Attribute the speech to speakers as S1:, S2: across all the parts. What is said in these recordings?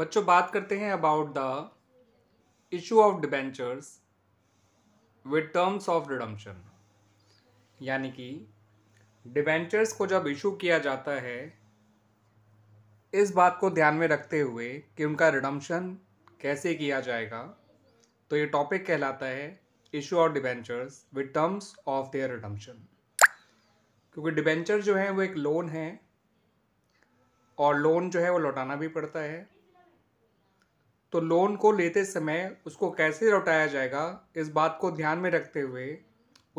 S1: बच्चों बात करते हैं about the issue of debentures with terms of redemption यानी कि डिबेंचर्स को जब इशू किया जाता है इस बात को ध्यान में रखते हुए कि उनका रिडम्पशन कैसे किया जाएगा तो ये टॉपिक कहलाता है issue of debentures with terms of their redemption क्योंकि डिबेंचर जो है वो एक लोन है और लोन जो है वो लौटाना भी पड़ता है तो लोन को लेते समय उसको कैसे लौटाया जाएगा इस बात को ध्यान में रखते हुए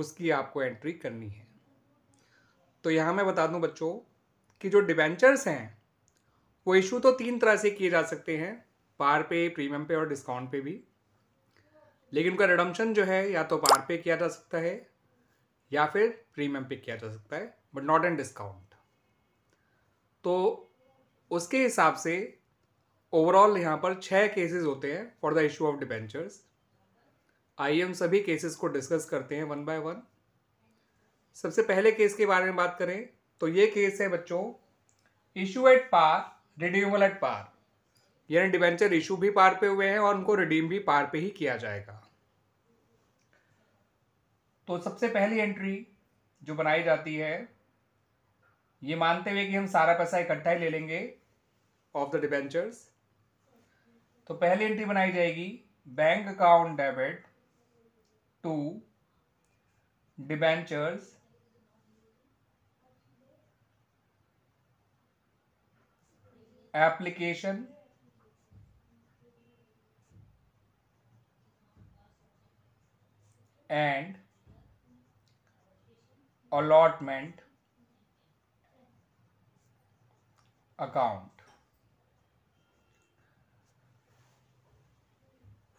S1: उसकी आपको एंट्री करनी है तो यहाँ मैं बता दूँ बच्चों कि जो डिबेंचर्स हैं वो इशू तो तीन तरह से किए जा सकते हैं पार पे प्रीमियम पे और डिस्काउंट पे भी लेकिन उनका रिडम्शन जो है या तो पार पे किया जा सकता है या फिर प्रीमियम पे किया जा सकता है बट नॉट एन डिस्काउंट तो उसके हिसाब से ओवरऑल यहाँ पर छः केसेस होते हैं for the issue of debentures आइए हम सभी केसेस को डिस्कस करते हैं वन बाय वन सबसे पहले केस के बारे में बात करें तो ये केस है बच्चों issue at par redeemable at par यानी डिबेंचर इशू भी पार पे हुए हैं और उनको रिडीम भी पार पे ही किया जाएगा तो सबसे पहली एंट्री जो बनाई जाती है ये मानते हुए कि हम सारा पैसा इकट्ठा ही ले लेंगे ऑफ द डिबेंचर्स तो पहली एंट्री बनाई जाएगी bank account debit to debentures application and allotment account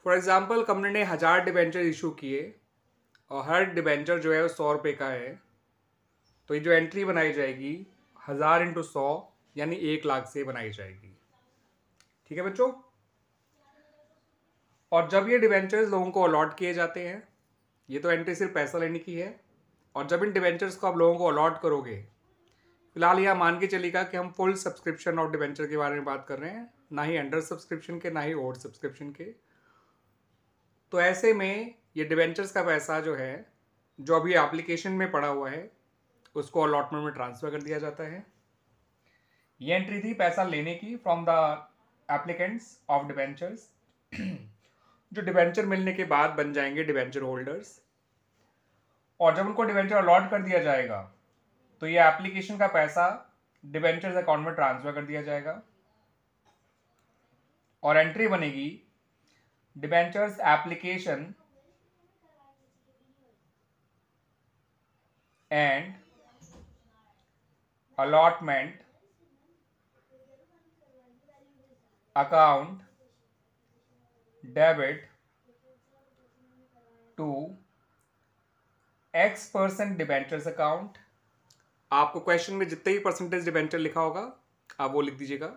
S1: for example company ने हज़ार डिबेंचर इशू किए और हर डिबेंचर जो है वो सौ रुपये का है तो ये जो एंट्री बनाई जाएगी हज़ार इंटू सौ यानी एक लाख से बनाई जाएगी ठीक है बच्चों और जब ये डिबेंचर्स लोगों को अलॉट किए जाते हैं ये तो एंट्री सिर्फ पैसा लेने की है और जब इन डिबेंचर्स को आप लोगों को अलॉट करोगे फिलहाल यह मान के चलेगा कि हम फुल सब्सक्रिप्शन और डिबेंचर के बारे में बात कर रहे हैं ना ही अंडर सब्सक्रिप्शन के ना ही ओवर सब्सक्रिप्शन के तो ऐसे में ये डिवेंचर्स का पैसा जो है जो अभी एप्लीकेशन में पड़ा हुआ है उसको अलॉटमेंट में ट्रांसफ़र कर दिया जाता है ये एंट्री थी पैसा लेने की from the applicants of debentures जो डिवेंचर मिलने के बाद बन जाएंगे डिवेंचर होल्डर्स और जब उनको डिवेंचर अलॉट कर दिया जाएगा तो ये एप्लीकेशन का पैसा डिवेंचर्स अकाउंट में ट्रांसफ़र कर दिया जाएगा और एंट्री बनेगी debentures application and allotment account debit to x percent debentures account आपको क्वेश्चन में जितने ही परसेंटेज डिबेंचर लिखा होगा आप वो लिख दीजिएगा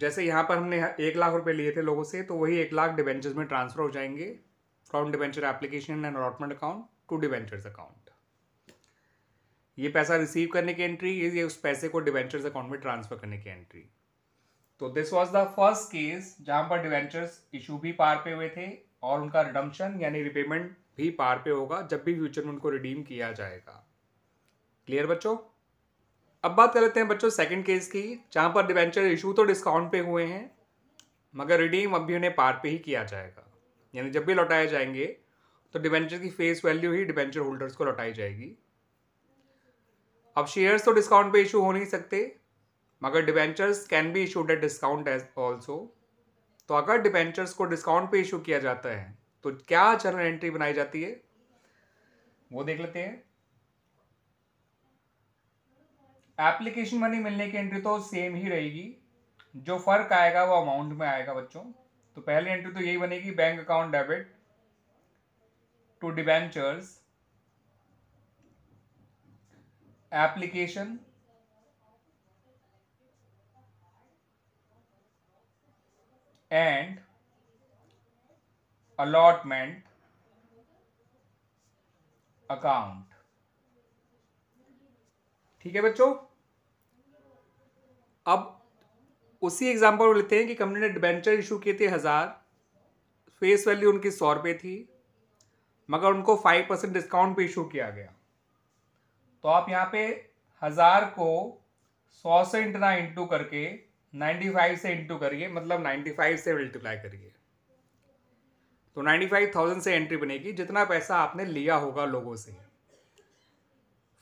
S1: जैसे यहाँ पर हमने एक लाख रुपए लिए थे लोगों से तो वही एक लाख डिवेंचर्स में ट्रांसफर हो जाएंगे from debenture application and allotment account to debentures account ये पैसा रिसीव करने की एंट्री ये उस पैसे को डिवेंचर्स अकाउंट में ट्रांसफर करने की एंट्री तो this was the first case जहां पर डिवेंचर्स इशू भी पार पे हुए थे और उनका रिडम्पशन यानी रिपेमेंट भी पार पे होगा जब भी फ्यूचर में उनको रिडीम किया जाएगा क्लियर बच्चों अब बात कर लेते हैं बच्चों सेकंड केस की जहाँ पर डिवेंचर इशू तो डिस्काउंट पे हुए हैं मगर रिडीम अब भी उन्हें पार पे ही किया जाएगा यानी जब भी लौटाए जाएंगे तो डिवेंचर की फेस वैल्यू ही डिवेंचर होल्डर्स को लौटाई जाएगी अब शेयर्स तो डिस्काउंट पे इशू हो नहीं सकते मगर debentures can be issued at discount as also तो अगर डिवेंचर्स को डिस्काउंट पे इशू किया जाता है तो क्या जर्नल एंट्री बनाई जाती है वो देख लेते हैं एप्लीकेशन मनी मिलने की एंट्री तो सेम ही रहेगी जो फ़र्क आएगा वो अमाउंट में आएगा बच्चों तो पहली एंट्री तो यही बनेगी bank account debit to debentures application and allotment account ठीक है बच्चों अब उसी एग्जाम्पल को लेते हैं कि कंपनी ने डिबेंचर इशू किए थे हज़ार फेस वैल्यू उनकी सौ रुपये थी मगर उनको फाइव परसेंट डिस्काउंट पे इशू किया गया तो आप यहाँ पे हज़ार को सौ से इंटना इंटू करके नाइन्टी फाइव से इंटू करिए मतलब नाइन्टी फाइव से मल्टीप्लाई करिए तो नाइन्टी फाइव थाउजेंड से एंट्री बनेगी जितना पैसा आपने लिया होगा लोगों से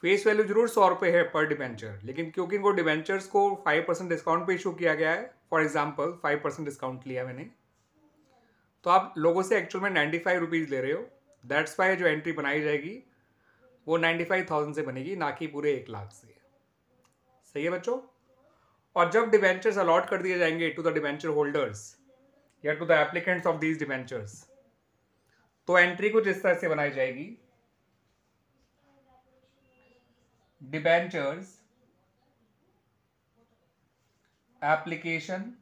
S1: फेस वैल्यू जरूर सौ रुपये है पर डिबेंचर लेकिन क्योंकि इनको डिबेंचर्स को फाइव परसेंट डिस्काउंट पे इशू किया गया है for example five percent discount लिया मैंने तो आप लोगों से एक्चुअल में नाइन्टी फाइव रुपीज़ ले रहे हो दैट्स वाई जो एंट्री बनाई जाएगी वो नाइन्टी फाइव थाउजेंड से बनेगी ना कि पूरे एक लाख से सही है बच्चों और जब डिबेंचर्स अलॉट कर दिए जाएंगे टू द डिबेंचर होल्डर्स या to the applicants of these debentures तो एंट्री कुछ इस तरह से बनाई जाएगी debentures application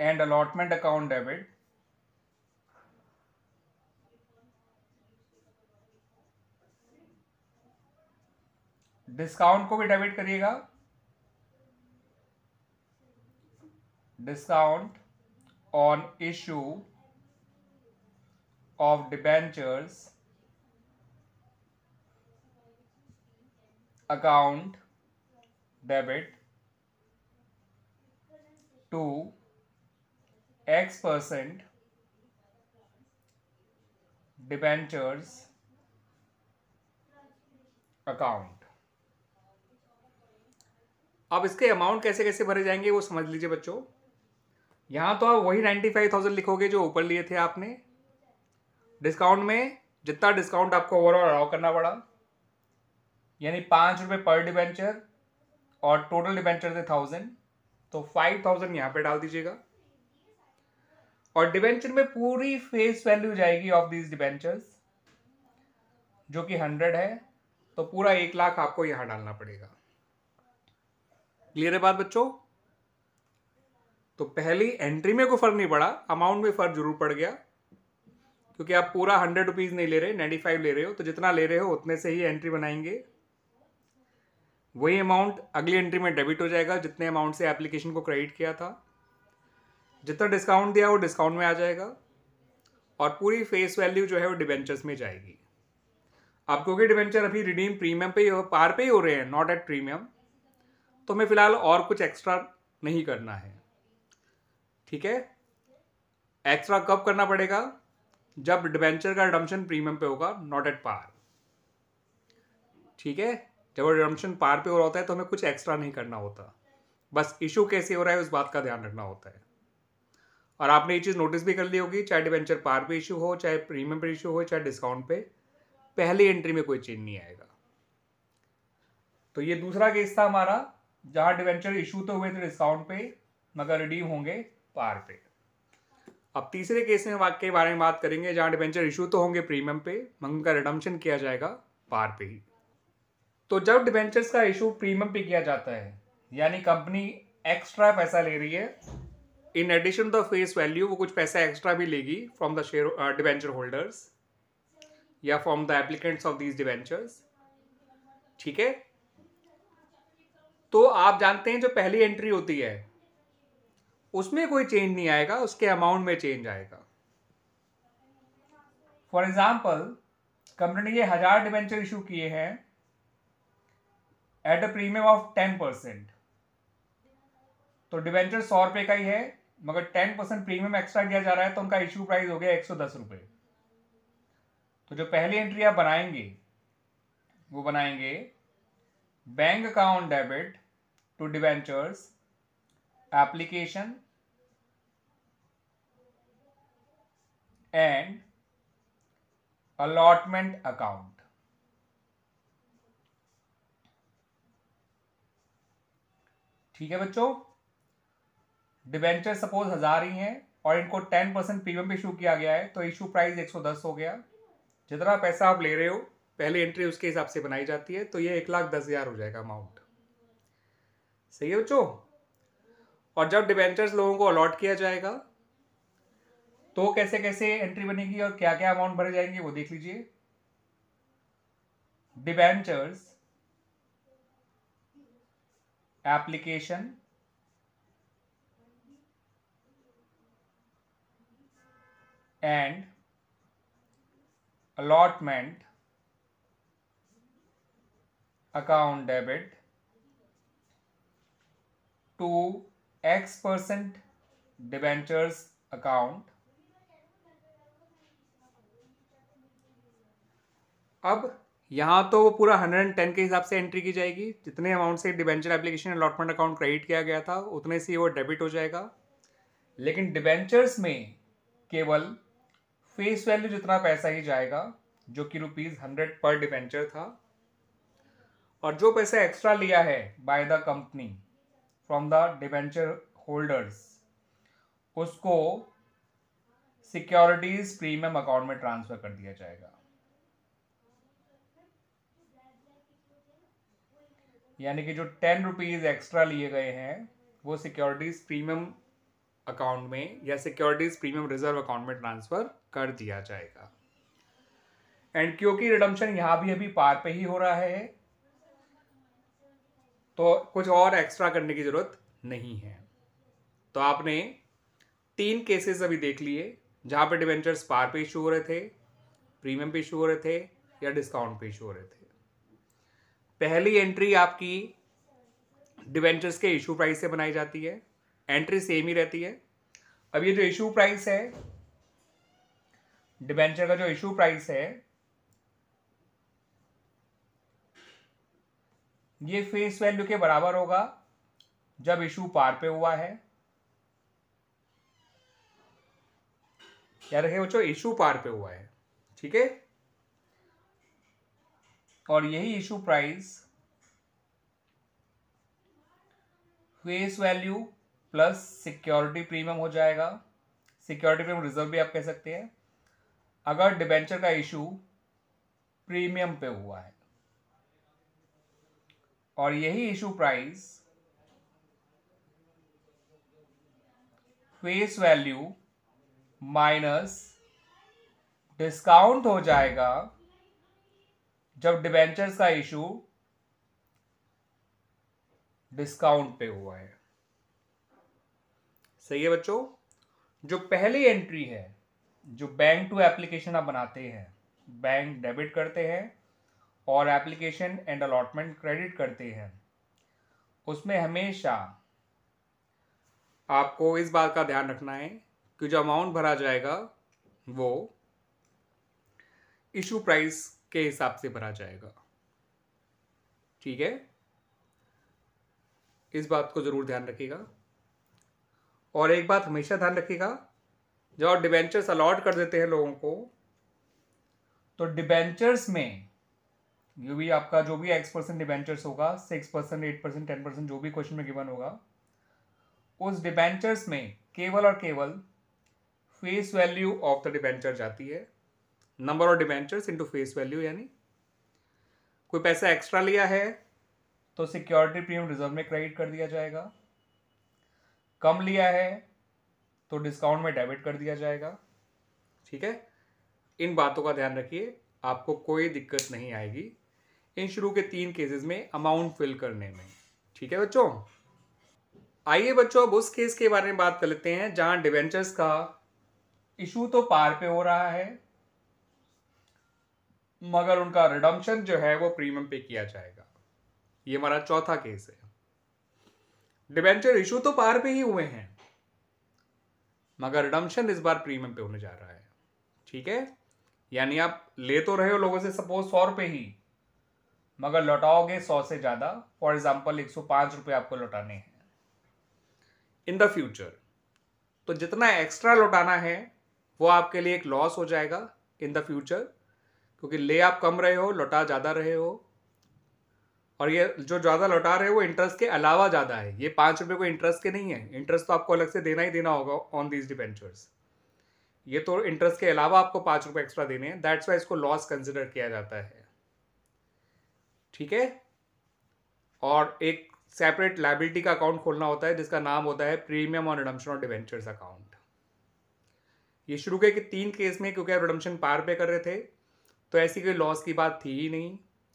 S1: and allotment account debit discount को भी डेबिट करिएगा discount on issue of debentures account debit to x percent debentures account अब इसके अमाउंट कैसे कैसे भरे जाएंगे वो समझ लीजिए बच्चों यहां तो आप वही नाइन्टी फाइव थाउजेंड लिखोगे जो ऊपर लिए थे आपने डिस्काउंट में जितना डिस्काउंट आपको ओवरऑल अलाउ करना पड़ा यानी पाँच रुपये पर डिबेंचर और टोटल डिबेंचर थे थाउजेंड तो फाइव थाउजेंड यहाँ पर डाल दीजिएगा और डिबेंचर में पूरी फेस वैल्यू जाएगी ऑफ दीज डिबेंचर्स जो कि हंड्रेड है तो पूरा एक लाख आपको यहाँ डालना पड़ेगा क्लियर है बात बच्चों तो पहली एंट्री में कोई फर्क नहीं पड़ा अमाउंट में फर्क जरूर पड़ गया क्योंकि आप पूरा हंड्रेड रुपीज़ नहीं ले रहे नाइन्टी फाइव ले रहे हो तो जितना ले रहे हो उतने से ही एंट्री बनाएंगे वही अमाउंट अगली एंट्री में डेबिट हो जाएगा जितने अमाउंट से एप्लीकेशन को क्रेडिट किया था जितना डिस्काउंट दिया वो डिस्काउंट में आ जाएगा और पूरी फेस वैल्यू जो है वो डिबेंचर्स में जाएगी आप क्योंकि डिबेंचर अभी रिडीम प्रीमियम पे ही हो पार पे ही हो रहे हैं नॉट एट प्रीमियम तो हमें फ़िलहाल और कुछ एक्स्ट्रा नहीं करना है ठीक है एक्स्ट्रा कब करना पड़ेगा जब डिबेंचर का रिडम्शन प्रीमियम पे होगा नॉट एट पार ठीक है जब रिडम्शन पार पे हो रहा होता है तो हमें कुछ एक्स्ट्रा नहीं करना होता बस इशू कैसे हो रहा है उस बात का ध्यान रखना होता है और आपने ये चीज़ नोटिस भी कर ली होगी चाहे डिवेंचर पार पे इशू हो चाहे प्रीमियम पे इशू हो चाहे डिस्काउंट पे पहली एंट्री में कोई चेंज नहीं आएगा तो ये दूसरा केस था हमारा जहाँ डिवेंचर इशू तो हुए थे डिस्काउंट पे मगर रिडीम होंगे पार पे अब तीसरे केस में वाक्य के बारे में बात करेंगे जहां डिबेंचर इशू तो होंगे प्रीमियम पे मगर उनका रिडम्शन किया जाएगा पार पे ही तो जब डिबेंचर्स का इशू प्रीमियम पे किया जाता है यानी कंपनी एक्स्ट्रा पैसा ले रही है in addition the face value वो कुछ पैसा एक्स्ट्रा भी लेगी from the share debenture holders या from the applicants of these debentures ठीक है तो आप जानते हैं जो पहली एंट्री होती है उसमें कोई चेंज नहीं आएगा उसके अमाउंट में चेंज आएगा फॉर एग्जाम्पल कंपनी ने ये हजार डिवेंचर इशू किए हैं at a premium of ten percent तो डिवेंचर सौ रुपए का ही है मगर टेन परसेंट प्रीमियम एक्स्ट्रा दिया जा रहा है तो उनका इशू प्राइस हो गया एक सौ दस रुपए तो जो पहली एंट्री आप बनाएंगे वो बनाएंगे bank account debit to debentures application and allotment account ठीक है बच्चों डिबेंचर सपोज हजार ही हैं और इनको टेन परसेंट प्रीमियम पे इशू किया गया है तो इशू प्राइस एक सौ दस हो गया जितना पैसा आप ले रहे हो पहले एंट्री उसके हिसाब से बनाई जाती है तो ये एक लाख दस हज़ार हो जाएगा अमाउंट सही है बच्चों और जब डिबेंचर्स लोगों को अलॉट किया जाएगा तो कैसे कैसे एंट्री बनेगी और क्या क्या अमाउंट भरे जाएंगे वो देख लीजिए debentures application and allotment account debit to x percent debentures account अब यहाँ तो वो पूरा 110 के हिसाब से एंट्री की जाएगी जितने अमाउंट से debenture application allotment account credit किया गया था उतने से वो डेबिट हो जाएगा लेकिन डिबेंचर्स में केवल फेस वैल्यू जितना पैसा ही जाएगा जो कि रुपीज़ हंड्रेड पर डिबेंचर था और जो पैसा एक्स्ट्रा लिया है by the company from the debenture holders उसको सिक्योरिटीज़ प्रीमियम अकाउंट में ट्रांसफ़र कर दिया जाएगा यानी कि जो टेन रुपीज़ एक्स्ट्रा लिए गए हैं वो सिक्योरिटीज़ प्रीमियम अकाउंट में या सिक्योरिटीज़ प्रीमियम रिजर्व अकाउंट में ट्रांसफ़र कर दिया जाएगा एंड क्योंकि रिडम्शन यहाँ भी अभी पार पे ही हो रहा है तो कुछ और एक्स्ट्रा करने की ज़रूरत नहीं है तो आपने तीन केसेस अभी देख लिए जहाँ पे डिवेंचर्स पार पे इशू हो रहे थे प्रीमियम पे इशू हो रहे थे या डिस्काउंट पे इशू हो रहे थे पहली एंट्री आपकी डिवेंचर्स के इशू प्राइस से बनाई जाती है एंट्री सेम ही रहती है अब ये जो इशू प्राइस है डिवेंचर का जो इशू प्राइस है ये फेस वैल्यू के बराबर होगा जब इशू पार पे हुआ है याद रखे बच्चों इशू पार पे हुआ है ठीक है और यही issue price face value plus security premium हो जाएगा सिक्योरिटी प्रीमियम रिजर्व भी आप कह सकते हैं अगर डिबेंचर का इशू प्रीमियम पे हुआ है और यही issue price face value minus discount हो जाएगा जब डिबेंचर्स का इशू डिस्काउंट पे हुआ है सही है बच्चों जो पहली एंट्री है जो बैंक टू एप्लीकेशन आप बनाते हैं बैंक डेबिट करते हैं और एप्लीकेशन एंड अलॉटमेंट क्रेडिट करते हैं उसमें हमेशा आपको इस बात का ध्यान रखना है कि जो अमाउंट भरा जाएगा वो इशू प्राइस के हिसाब से भरा जाएगा ठीक है इस बात को ज़रूर ध्यान रखिएगा और एक बात हमेशा ध्यान रखिएगा जब डिबेंचर्स अलॉट कर देते हैं लोगों को तो डिबेंचर्स में जो भी आपका जो भी एक्स परसेंट डिबेंचर्स होगा six percent eight percent ten percent जो भी क्वेश्चन में गिवन होगा उस डिबेंचर्स में केवल और केवल face value of the debenture जाती है number of debentures into face value यानी कोई पैसा एक्स्ट्रा लिया है तो सिक्योरिटी प्रीमियम रिजर्व में क्रेडिट कर दिया जाएगा कम लिया है तो डिस्काउंट में डेबिट कर दिया जाएगा ठीक है इन बातों का ध्यान रखिए आपको कोई दिक्कत नहीं आएगी इन शुरू के तीन केसेस में अमाउंट फिल करने में ठीक है बच्चों आइए बच्चों अब उस केस के बारे में बात कर लेते हैं जहां डिवेंचर्स का इशू तो पार पे हो रहा है मगर उनका रिडम्शन जो है वो प्रीमियम पे किया जाएगा ये हमारा चौथा केस है डिबेंचर इशू तो पार पे ही हुए हैं मगर रिडम्शन इस बार प्रीमियम पे होने जा रहा है ठीक है यानी आप ले तो रहे हो लोगों से सपोज सौ रुपए ही मगर लौटाओगे सौ से ज़्यादा फॉर एग्जाम्पल एक सौ पांच रुपए आपको लौटाने हैं इन द फ्यूचर तो जितना एक्स्ट्रा लौटाना है वो आपके लिए एक लॉस हो जाएगा इन द फ्यूचर क्योंकि ले आप कम रहे हो लौटा ज़्यादा रहे हो और ये जो ज़्यादा लौटा रहे हो वो इंटरेस्ट के अलावा ज़्यादा है ये पाँच रुपये को इंटरेस्ट के नहीं है इंटरेस्ट तो आपको अलग से देना ही देना होगा ऑन दीज डिपेंचर्स ये तो इंटरेस्ट के अलावा आपको पाँच रुपये एक्स्ट्रा देने हैं दैट्स वाई इसको लॉस कंसिडर किया जाता है ठीक है और एक सेपरेट लाइबिलिटी का अकाउंट खोलना होता है जिसका नाम होता है प्रीमियम और रिडम्शन और डिवेंचर्स अकाउंट ये शुरू के तीन केस में क्योंकि आप रिडम्शन पार पे कर रहे थे तो ऐसी कोई लॉस की बात थी ही नहीं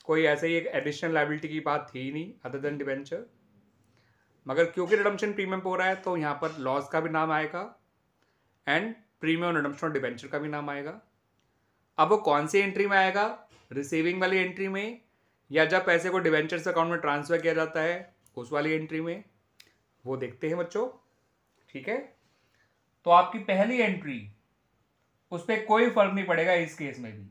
S1: कोई ऐसे ही एक एडिशनल लाइबिलिटी की बात थी ही नहीं अदर देन डिवेंचर मगर क्योंकि रिडम्पशन प्रीमियम पर हो रहा है तो यहाँ पर लॉस का भी नाम आएगा एंड प्रीमियम रिडम्पशन और डिवेंचर का भी नाम आएगा अब वो कौन सी एंट्री में आएगा रिसीविंग वाली एंट्री में या जब पैसे को डिवेंचर्स अकाउंट में ट्रांसफ़र किया जाता है उस वाली एंट्री में वो देखते हैं बच्चों ठीक है तो आपकी पहली एंट्री उस पर कोई फर्क नहीं पड़ेगा इस केस में भी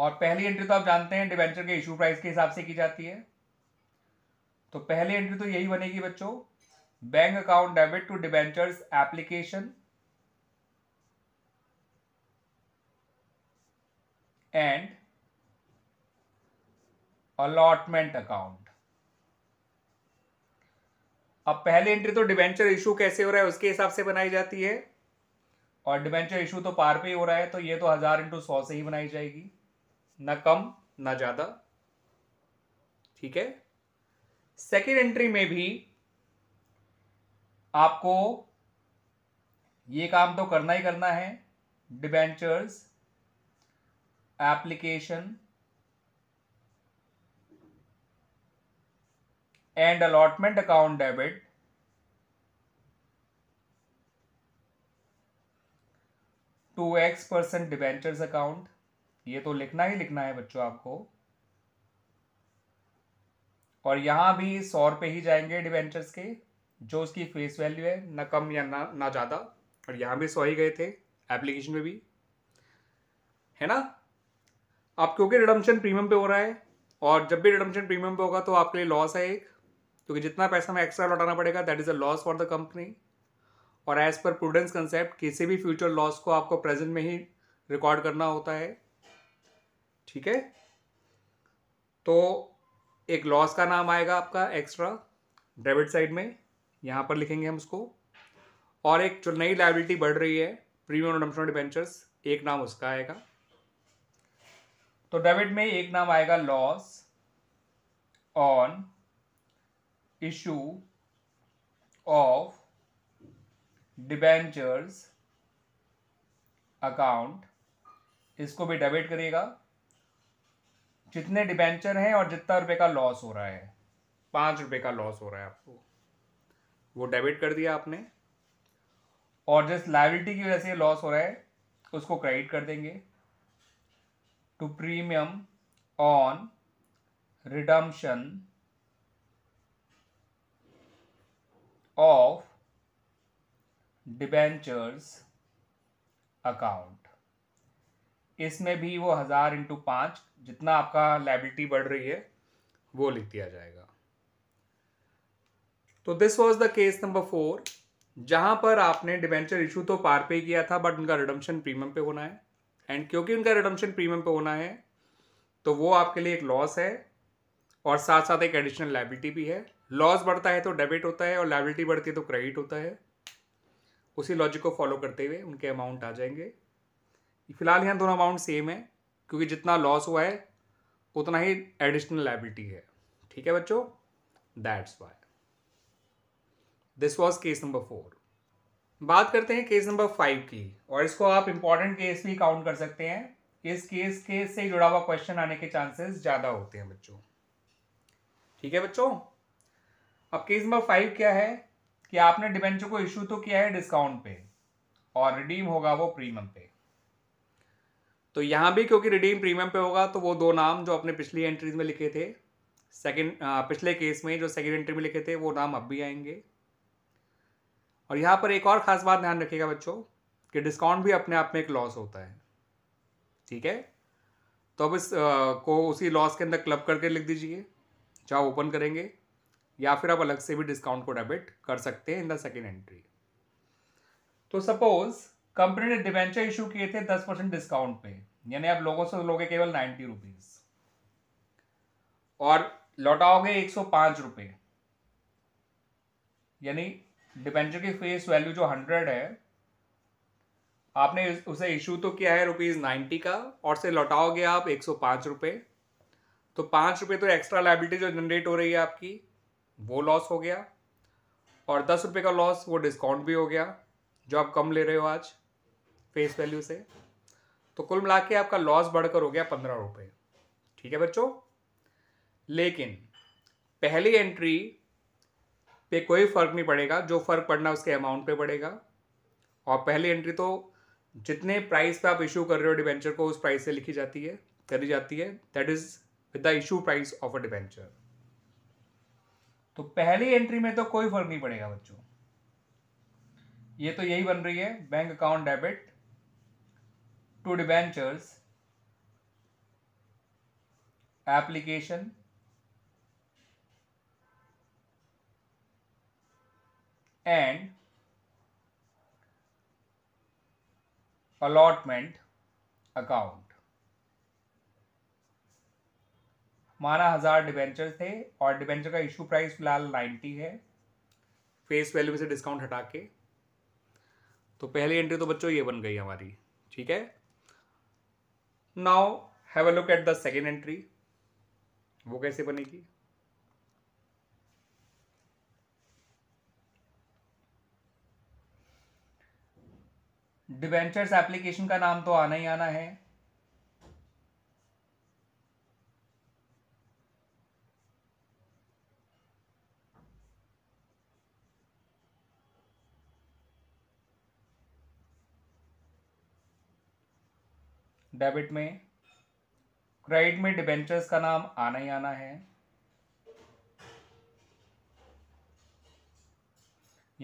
S1: और पहली एंट्री तो आप जानते हैं डिवेंचर के इशू प्राइस के हिसाब से की जाती है तो पहली एंट्री तो यही बनेगी बच्चों bank account debit to debentures application and allotment account अब पहली एंट्री तो डिवेंचर इशू कैसे हो रहा है उसके हिसाब से बनाई जाती है और डिवेंचर इशू तो पार पे ही हो रहा है तो ये तो हजार इंटू सौ से ही बनाई जाएगी ना कम ना ज़्यादा ठीक है सेकेंड एंट्री में भी आपको ये काम तो करना ही करना है debentures application and allotment account debit to x percent debentures account ये तो लिखना ही लिखना है बच्चों आपको और यहां भी सौ रुपए ही जाएंगे डिवेंचर्स के जो उसकी फेस वैल्यू है ना कम या ना ना ज़्यादा और यहां भी सौ ही गए थे एप्लीकेशन में भी है ना आप क्योंकि रिडम्पशन प्रीमियम पे हो रहा है और जब भी रिडम्पशन प्रीमियम पे होगा तो आपके लिए लॉस है एक क्योंकि जितना पैसा हमें एक्स्ट्रा लौटाना पड़ेगा that is a loss for the company और एज़ पर प्रूडेंस कंसेप्ट किसी भी फ्यूचर लॉस को आपको प्रेजेंट में ही रिकॉर्ड करना होता है ठीक है तो एक लॉस का नाम आएगा आपका एक्स्ट्रा डेबिट साइड में यहाँ पर लिखेंगे हम उसको और एक जो नई लाइबिलिटी बढ़ रही है प्रीमियम रिडम्पशन डिबेंचर्स एक नाम उसका आएगा तो डेबिट में एक नाम आएगा loss on issue of debentures account इसको भी डेबिट करेगा जितने डिबेंचर हैं और जितना रुपए का लॉस हो रहा है पाँच रुपए का लॉस हो रहा है आपको वो डेबिट कर दिया आपने और जिस लाइबिलिटी की वजह से लॉस हो रहा है उसको क्रेडिट कर देंगे to premium on redemption of debentures account इसमें भी वो हज़ार इंटू पाँच जितना आपका लाइबिलिटी बढ़ रही है वो लिख दिया जाएगा तो this was the case number four जहां पर आपने डिबेंचर इशू तो पार पे किया था बट उनका रिडम्शन प्रीमियम पे होना है एंड क्योंकि उनका रिडम्शन प्रीमियम पे होना है तो वो आपके लिए एक लॉस है और साथ साथ एक एडिशनल लाइबिलिटी भी है लॉस बढ़ता है तो डेबिट होता है और लाइबिलिटी बढ़ती है तो क्रेडिट होता है उसी लॉजिक को फॉलो करते हुए उनके अमाउंट आ जाएंगे फिलहाल यहाँ दोनों अमाउंट सेम है क्योंकि जितना लॉस हुआ है उतना ही एडिशनल लाइबिलिटी है ठीक है बच्चों that's why this was case number four बात करते हैं केस नंबर फाइव की और इसको आप इंपॉर्टेंट केस भी काउंट कर सकते हैं इस केस के से जुड़ा हुआ क्वेश्चन आने के चांसेस ज़्यादा होते हैं बच्चों ठीक है बच्चों अब केस नंबर फाइव क्या है कि आपने डिबेंचर को इश्यू तो किया है डिस्काउंट पे और रिडीम होगा वो प्रीमियम पे तो यहाँ भी क्योंकि रिडीम प्रीमियम पे होगा तो वो दो नाम जो अपने पिछली एंट्रीज में लिखे थे सेकेंड पिछले केस में जो सेकेंड एंट्री में लिखे थे वो नाम अब भी आएंगे और यहाँ पर एक और ख़ास बात ध्यान रखिएगा बच्चों कि डिस्काउंट भी अपने आप में एक लॉस होता है ठीक है तो अब इस आ, को उसी लॉस के अंदर क्लब करके लिख दीजिए चाहे ओपन करेंगे या फिर आप अलग से भी डिस्काउंट को डेबिट कर सकते हैं इन द सेकेंड एंट्री तो सपोज़ कंपनी ने डिवेंचर इशू किए थे दस परसेंट डिस्काउंट पे यानी आप लोगों से लोगे केवल नाइन्टी रुपीज और लौटाओगे एक सौ पांच रुपये यानी डिवेंचर की फेस वैल्यू जो हंड्रेड है आपने उसे इशू तो किया है रुपीज़ नाइन्टी का और से लौटाओगे आप एक सौ पांच रुपये तो पांच रुपये तो एक्स्ट्रा लाइबिलिटी जो जनरेट हो रही है आपकी वो लॉस हो गया और दस रुपये का लॉस वो डिस्काउंट भी हो गया जो आप कम ले रहे हो आज फेस वैल्यू से तो कुल मिला के आपका लॉस बढ़कर हो गया पंद्रह रुपये ठीक है बच्चों लेकिन पहली एंट्री पे कोई फर्क नहीं पड़ेगा जो फर्क पड़ना उसके अमाउंट पे पड़ेगा और पहली एंट्री तो जितने प्राइस पे आप इशू कर रहे हो डिबेंचर को उस प्राइस से लिखी जाती है करी जाती है that is with the issue price of a debenture तो पहली एंट्री में तो कोई फर्क नहीं पड़ेगा बच्चों ये तो यही बन रही है bank account debit to debentures application and allotment account माना हजार डिबेंचर थे और डिबेंचर का इश्यू प्राइस फिलहाल नाइन्टी है फेस वैल्यू में से डिस्काउंट हटा के तो पहली एंट्री तो बच्चों ये बन गई हमारी ठीक है now have a look at the second entry वो कैसे बनेगी डिवेंचर्स एप्लीकेशन का नाम तो आना ही आना है डेबिट में क्रेडिट में डिबेंचर्स का नाम आना ही आना है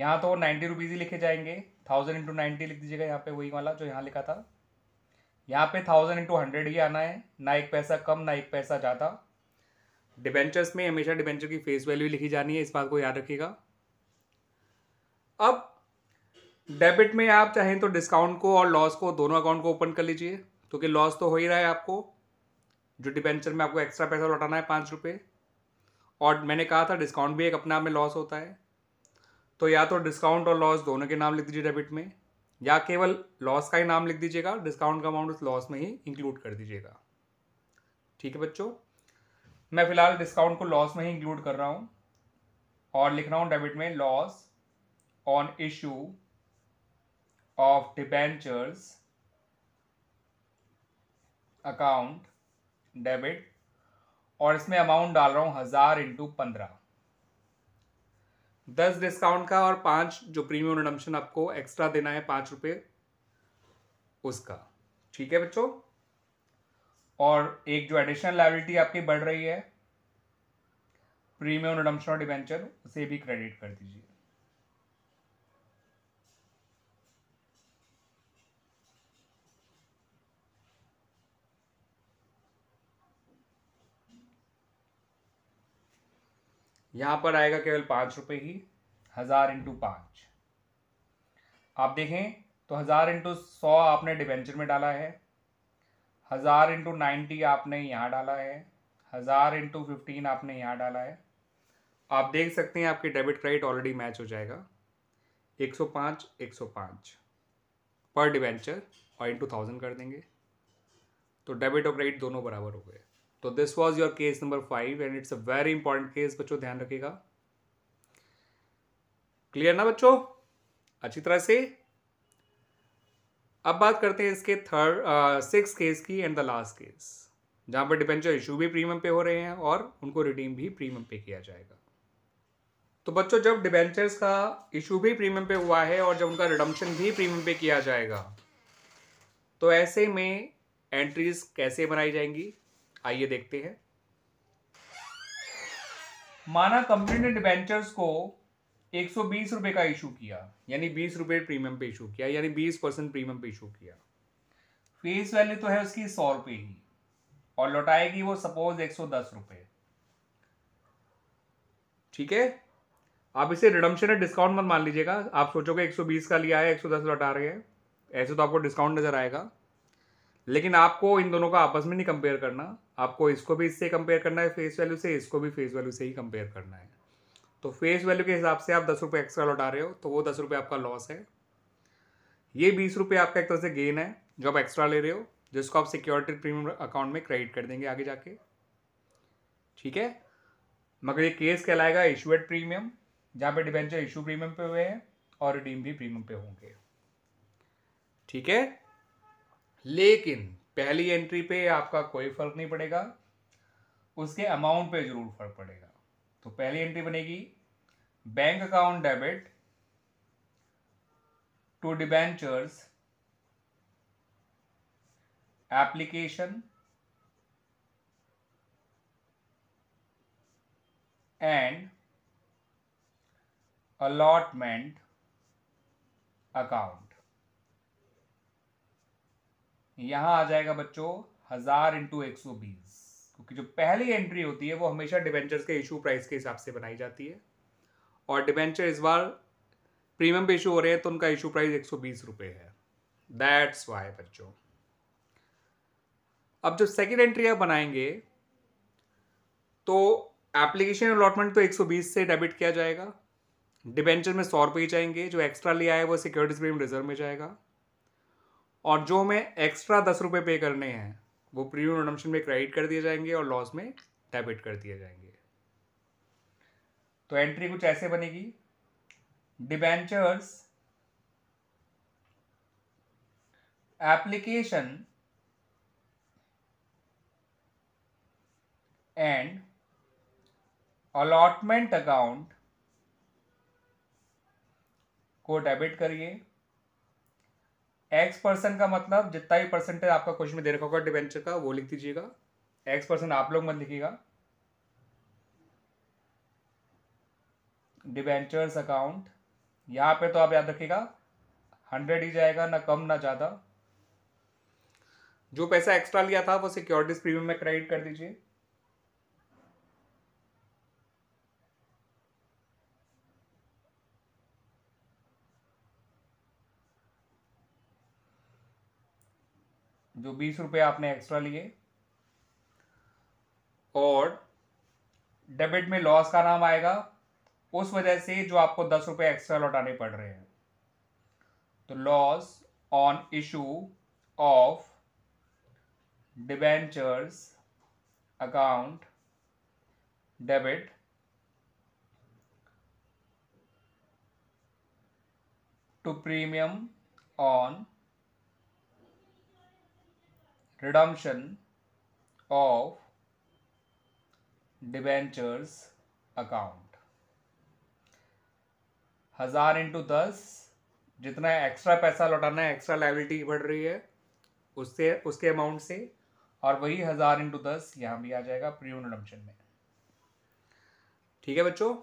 S1: यहाँ तो नाइन्टी रुपीज़ ही लिखे जाएंगे थाउजेंड इंटू नाइन्टी लिख दीजिएगा यहाँ पे वही वाला जो यहाँ लिखा था यहाँ पे थाउजेंड इंटू हंड्रेड ही आना है ना एक पैसा कम ना एक पैसा ज़्यादा डिबेंचर्स में हमेशा डिबेंचर की फेस वैल्यू लिखी जानी है इस बात को याद रखिएगा अब डेबिट में आप चाहें तो डिस्काउंट को और लॉस को दोनों अकाउंट को ओपन कर लीजिए क्योंकि लॉस तो हो ही रहा है आपको जो डिबेंचर में आपको एक्स्ट्रा पैसा लौटाना है पाँच रुपये और मैंने कहा था डिस्काउंट भी एक अपने आप में लॉस होता है तो या तो डिस्काउंट और लॉस दोनों के नाम लिख दीजिए डेबिट में या केवल लॉस का ही नाम लिख दीजिएगा डिस्काउंट का अमाउंट उस लॉस में ही इंक्लूड कर दीजिएगा ठीक है बच्चों मैं फ़िलहाल डिस्काउंट को लॉस में ही इंक्लूड कर रहा हूँ और लिख रहा हूँ डेबिट में loss on issue of debentures account debit और इसमें अमाउंट डाल रहा हूँ हज़ार इंटू पंद्रह दस डिस्काउंट का और पाँच जो प्रीमियम रिडम्शन आपको एक्स्ट्रा देना है पाँच रुपये उसका ठीक है बच्चों और एक जो एडिशनल लाइबिलिटी आपकी बढ़ रही है प्रीमियम रिडम्शन और डिवेंचर उसे भी क्रेडिट कर दीजिए यहाँ पर आएगा केवल पाँच रुपये ही हज़ार इंटू पाँच आप देखें तो हज़ार इंटू सौ आपने डिवेंचर में डाला है हज़ार इंटू नाइन्टी आपने यहाँ डाला है हज़ार इंटू फिफ्टीन आपने यहाँ डाला है आप देख सकते हैं आपकी डेबिट क्रेडिट ऑलरेडी मैच हो जाएगा एक सौ पाँच एक सौ पाँच पर डिवेंचर और इंटू थाउजेंड कर देंगे तो डेबिट और क्रेडिट दोनों बराबर हो गए तो this was your case number five and it's a very important case बच्चों ध्यान रखिएगा क्लियर ना बच्चों अच्छी तरह से अब बात करते हैं इसके थर्ड सिक्स केस की एंड द लास्ट केस जहां पर डिपेंचर इशू भी प्रीमियम पे हो रहे हैं और उनको रिडीम भी प्रीमियम पे किया जाएगा तो बच्चों जब डिबेंचर्स का इशू भी प्रीमियम पे हुआ है और जब उनका रिडम्पशन भी प्रीमियम पे किया जाएगा तो ऐसे में एंट्रीज कैसे बनाई जाएंगी आइए देखते हैं माना कंपनी ने डिबेंचर्स को एक सौ बीस रुपये का इशू किया यानी बीस रुपए प्रीमियम पे इशू किया यानी बीस परसेंट प्रीमियम पे इशू किया फेस वैल्यू तो है उसकी सौ रुपए ही और लौटाएगी वो सपोज एक सौ दस रुपए ठीक है आप इसे रिडम्शन या डिस्काउंट मत मान लीजिएगा आप सोचोगे एक सौ बीस का लिया है एक सौ दस लौटा रहे हैं ऐसे तो आपको डिस्काउंट नज़र आएगा लेकिन आपको इन दोनों का आपस में नहीं कंपेयर करना आपको इसको भी इससे कंपेयर करना है फेस वैल्यू से इसको भी फेस वैल्यू से ही कंपेयर करना है तो फेस वैल्यू के हिसाब से आप दस रुपये एक्स्ट्रा लौटा रहे हो तो वो दस रुपये आपका लॉस है ये बीस रुपये आपका एक तरह से गेन है जो आप एक्स्ट्रा ले रहे हो जिसको आप सिक्योरिटी प्रीमियम अकाउंट में क्रेडिट कर देंगे आगे जाके ठीक है मगर ये केस कहलाएगा इशूएड प्रीमियम जहाँ पे डिबेंचर इशू प्रीमियम पे हुए हैं और रिडीम भी प्रीमियम पे होंगे ठीक है लेकिन पहली एंट्री पे आपका कोई फर्क नहीं पड़ेगा उसके अमाउंट पे जरूर फर्क पड़ेगा तो पहली एंट्री बनेगी bank account debit to debentures application and allotment account यहां आ जाएगा बच्चों हजार इंटू एक सौ बीस क्योंकि जो पहली एंट्री होती है वो हमेशा डिवेंचर के इशू प्राइस के हिसाब से बनाई जाती है और डिबेंचर इस बार प्रीमियम पे इशू हो रहे हैं तो उनका इशू प्राइस एक सौ बीस रुपए है दैट्स वाई बच्चों अब जो सेकेंड एंट्री आप बनाएंगे तो एप्लीकेशन अलॉटमेंट तो 120 से डेबिट किया जाएगा डिबेंचर में सौ रुपये जाएंगे जो एक्स्ट्रा लिया है वो सिक्योरिटीज प्रीमियम रिजर्व में जाएगा और जो हमें एक्स्ट्रा दस रुपये पे करने हैं वो प्रीमियम रिडम्पशन में क्रेडिट कर दिए जाएंगे और लॉस में डेबिट कर दिए जाएंगे तो एंट्री कुछ ऐसे बनेगी debentures application and allotment account को डेबिट करिए एक्स परसेंट का मतलब जितना भी परसेंटेज आपका क्वेश्चन में दे रखा होगा डिवेंचर का वो लिख दीजिएगा एक्स परसेंट आप लोग मत लिखिएगा डिवेंचर्स अकाउंट यहाँ पे तो आप याद रखिएगा हंड्रेड ही जाएगा ना कम ना ज़्यादा जो पैसा एक्स्ट्रा लिया था वो सिक्योरिटीज प्रीमियम में क्रेडिट कर दीजिए जो बीस रुपये आपने एक्स्ट्रा लिए और डेबिट में लॉस का नाम आएगा उस वजह से जो आपको दस रुपये एक्स्ट्रा लौटाने पड़ रहे हैं तो loss on issue of debentures account debit to premium on redemption of debentures account हजार इंटू दस जितना एक्स्ट्रा पैसा लौटाना है एक्स्ट्रा लाइबिलिटी बढ़ रही है उससे उसके अमाउंट से और वही हजार इंटू दस यहां भी आ जाएगा प्रीमियम रिडम्पशन में ठीक है बच्चों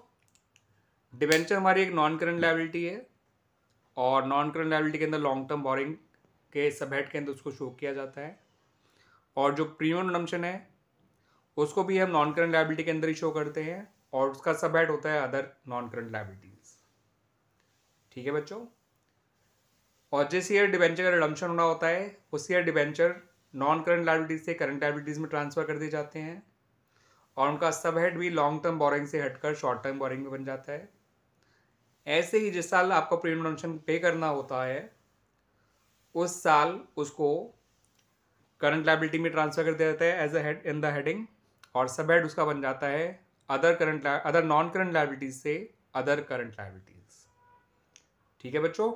S1: डिबेंचर हमारी एक नॉन करंट लाइबिलिटी है और नॉन करंट लाइबिलिटी के अंदर लॉन्ग टर्म बोरिंग के सब हेड के अंदर उसको शो किया जाता है और जो प्रीमियम डम्पशन है उसको भी हम नॉन करंट लाइबिलिटी के अंदर ही शो करते हैं और उसका सब हेड होता है अदर नॉन करंट लाइबिलिटीज ठीक है बच्चों और जिस ईयर डिवेंचर का रिडम्शन होना होता है उस year debenture non current liabilities से करंट लाइबिलिटीज में ट्रांसफर कर दिए जाते हैं और उनका सब हेड भी लॉन्ग टर्म बोरिंग से हटकर शॉर्ट टर्म बोरिंग में बन जाता है ऐसे ही जिस साल आपको प्रीमियम डम्पशन पे करना होता है उस साल उसको करंट लाइबिलिटी में ट्रांसफर कर दिया जाता है एज अड इन द हेडिंग और सब हेड उसका बन जाता है other current other non current liabilities से अदर करंट लाइबिलिटीज ठीक है बच्चों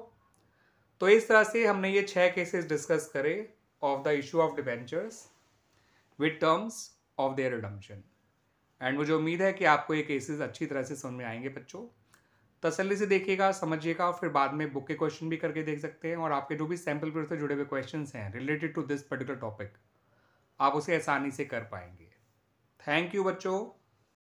S1: तो इस तरह से हमने ये छह केसेस डिस्कस करे of the issue of debentures with terms of their redemption and मुझे उम्मीद है कि आपको ये केसेस अच्छी तरह से सुन में आएंगे बच्चों तसल्ली से देखिएगा समझिएगा फिर बाद में बुक के क्वेश्चन भी करके देख सकते हैं और आपके जो भी सैम्पल पेपर से जुड़े हुए क्वेश्चन हैं related to this particular topic आप उसे आसानी से कर पाएंगे थैंक यू बच्चों